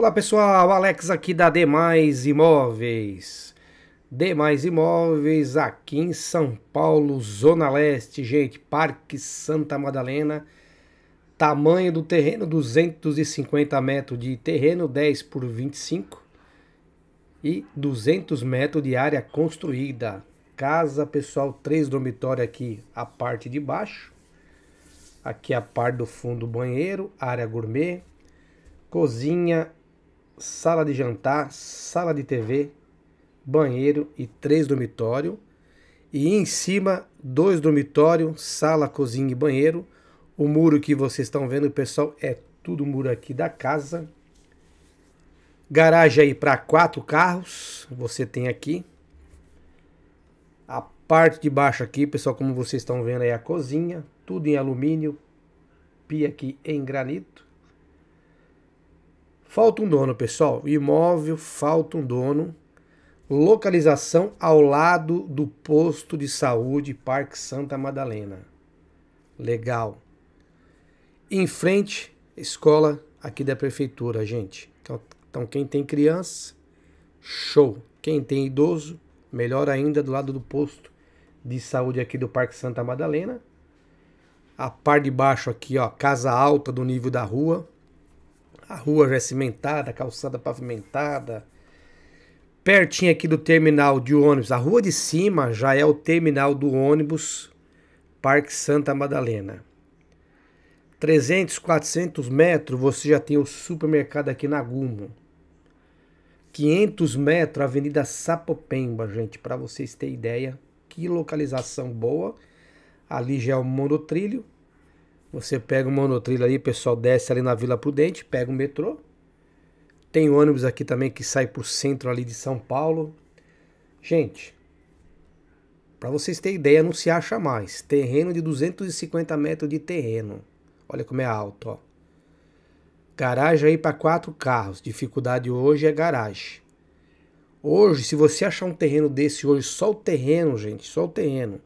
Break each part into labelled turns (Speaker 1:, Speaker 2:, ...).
Speaker 1: Olá pessoal, Alex aqui da Demais Imóveis. Demais Imóveis aqui em São Paulo, Zona Leste, gente, Parque Santa Madalena. Tamanho do terreno 250 metros de terreno, 10 por 25 e 200 metros de área construída. Casa pessoal, três dormitórios aqui, a parte de baixo. Aqui a parte do fundo banheiro, área gourmet, cozinha sala de jantar, sala de TV, banheiro e três dormitórios. E em cima, dois dormitórios, sala, cozinha e banheiro. O muro que vocês estão vendo, pessoal, é tudo muro aqui da casa. Garagem aí para quatro carros, você tem aqui. A parte de baixo aqui, pessoal, como vocês estão vendo aí, a cozinha. Tudo em alumínio, pia aqui em granito. Falta um dono, pessoal. Imóvel, falta um dono. Localização ao lado do posto de saúde Parque Santa Madalena. Legal. Em frente, escola aqui da prefeitura, gente. Então, então quem tem criança, show. Quem tem idoso, melhor ainda, do lado do posto de saúde aqui do Parque Santa Madalena. A par de baixo aqui, ó, casa alta do nível da rua, a rua já é cimentada, a calçada pavimentada. Pertinho aqui do terminal de ônibus, a rua de cima já é o terminal do ônibus Parque Santa Madalena. 300, 400 metros você já tem o supermercado aqui na Gumo. 500 metros, Avenida Sapopemba, gente, para vocês terem ideia que localização boa. Ali já é o monotrilho, você pega o monotrilho aí, pessoal desce ali na Vila Prudente, pega o metrô. Tem ônibus aqui também que sai pro centro ali de São Paulo. Gente, para vocês terem ideia, não se acha mais. Terreno de 250 metros de terreno. Olha como é alto, ó. Garagem aí para quatro carros. Dificuldade hoje é garagem. Hoje, se você achar um terreno desse hoje, só o terreno, gente, só o terreno,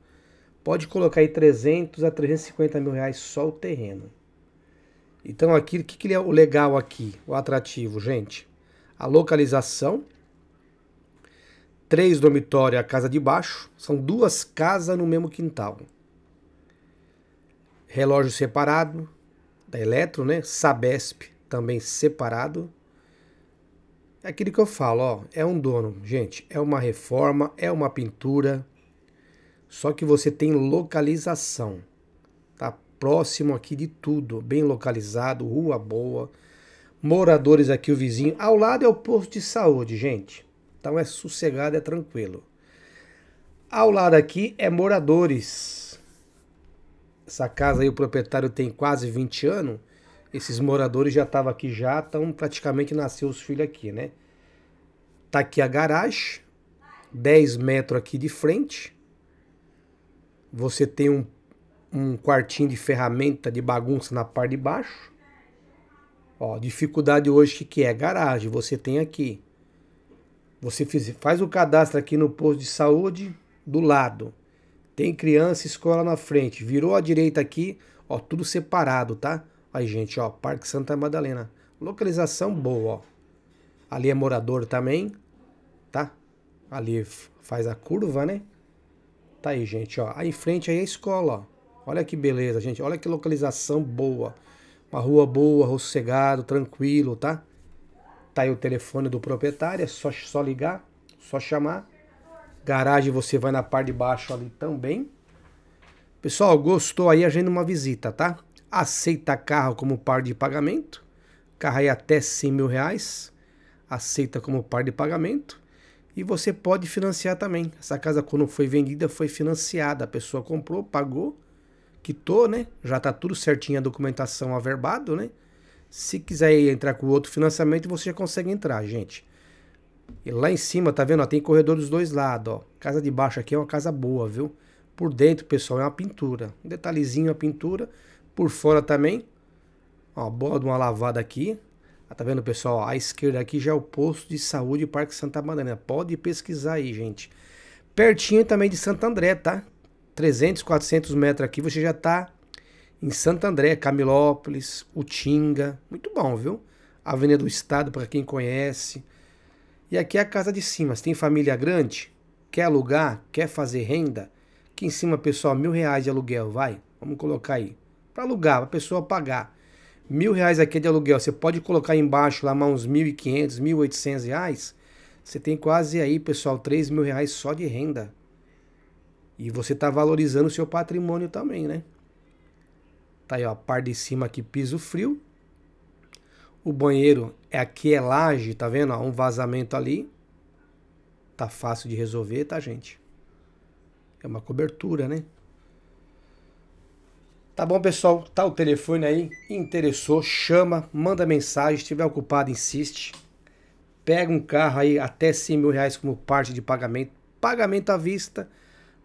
Speaker 1: pode colocar aí 300 a 350 mil reais só o terreno. Então aqui, o que, que é o legal aqui, o atrativo, gente? A localização, três dormitórios, a casa de baixo, são duas casas no mesmo quintal. Relógio separado, da Eletro, né? Sabesp também separado. É aquilo que eu falo, ó, é um dono, gente, é uma reforma, é uma pintura, só que você tem localização. Tá próximo aqui de tudo, bem localizado, rua boa. Moradores aqui, o vizinho. Ao lado é o posto de saúde, gente. Então é sossegado, é tranquilo. Ao lado aqui é moradores. Essa casa aí o proprietário tem quase 20 anos. Esses moradores já estavam aqui já, então praticamente nasceu os filhos aqui, né? Tá aqui a garagem, 10 metros aqui de frente você tem um, um quartinho de ferramenta de bagunça na parte de baixo. Ó, dificuldade hoje que, que é garagem, você tem aqui. Você faz o cadastro aqui no posto de saúde do lado. Tem criança, escola na frente. Virou à direita aqui, ó, tudo separado, tá? Aí, gente, ó, Parque Santa Madalena. Localização boa, ó. Ali é morador também, tá? Ali faz a curva, né? Tá aí, gente, ó. Aí em frente aí é a escola, ó. Olha que beleza, gente. Olha que localização boa. Uma rua boa, sossegado, tranquilo, tá? Tá aí o telefone do proprietário, é só, só ligar, só chamar. Garagem você vai na parte de baixo ali também. Pessoal, gostou aí, agenda uma visita, tá? Aceita carro como par de pagamento. Carro aí até 100 mil reais. Aceita como par de pagamento. E você pode financiar também. Essa casa, quando foi vendida, foi financiada. A pessoa comprou, pagou, quitou, né? Já tá tudo certinho a documentação averbado, né? Se quiser entrar com outro financiamento, você já consegue entrar, gente. E lá em cima, tá vendo? Ó, tem corredor dos dois lados, ó. Casa de baixo aqui é uma casa boa, viu? Por dentro, pessoal, é uma pintura. Um detalhezinho a pintura. Por fora também. Ó, boa de uma lavada aqui. Ah, tá vendo, pessoal? À esquerda aqui já é o posto de saúde Parque Santa Madalena. Pode pesquisar aí, gente. Pertinho também de Santo André, tá? 300, 400 metros aqui, você já tá em Santo André, Camilópolis, Utinga. Muito bom, viu? Avenida do Estado, para quem conhece. E aqui é a casa de cima. Se tem família grande, quer alugar, quer fazer renda, aqui em cima, pessoal, mil reais de aluguel, vai. Vamos colocar aí. Para alugar, para a pessoa pagar mil reais aqui é de aluguel, você pode colocar embaixo lá mais uns mil e quinhentos, mil oitocentos reais, você tem quase aí, pessoal, três mil reais só de renda. E você está valorizando o seu patrimônio também, né? Tá aí, ó, a parte de cima aqui, piso frio. O banheiro é aqui é laje, tá vendo? Ó, um vazamento ali. Tá fácil de resolver, tá, gente? É uma cobertura, né? Tá bom, pessoal? Tá o telefone aí. Interessou, chama, manda mensagem. Se tiver ocupado, insiste. Pega um carro aí até 100 mil reais como parte de pagamento. Pagamento à vista.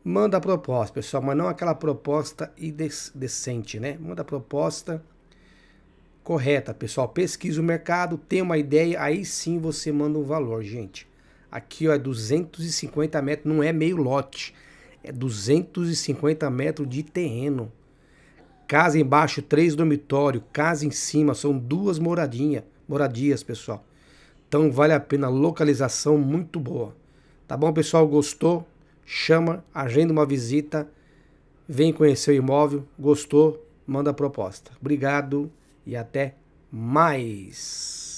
Speaker 1: Manda a proposta, pessoal. Mas não aquela proposta indecente, né? Manda a proposta correta, pessoal. Pesquisa o mercado, tem uma ideia. Aí sim você manda um valor, gente. Aqui ó, é 250 metros, não é meio lote. É 250 metros de terreno Casa embaixo, três dormitórios. Casa em cima, são duas moradinha, moradias, pessoal. Então vale a pena, localização muito boa. Tá bom, pessoal? Gostou? Chama, agenda uma visita, vem conhecer o imóvel. Gostou? Manda a proposta. Obrigado e até mais.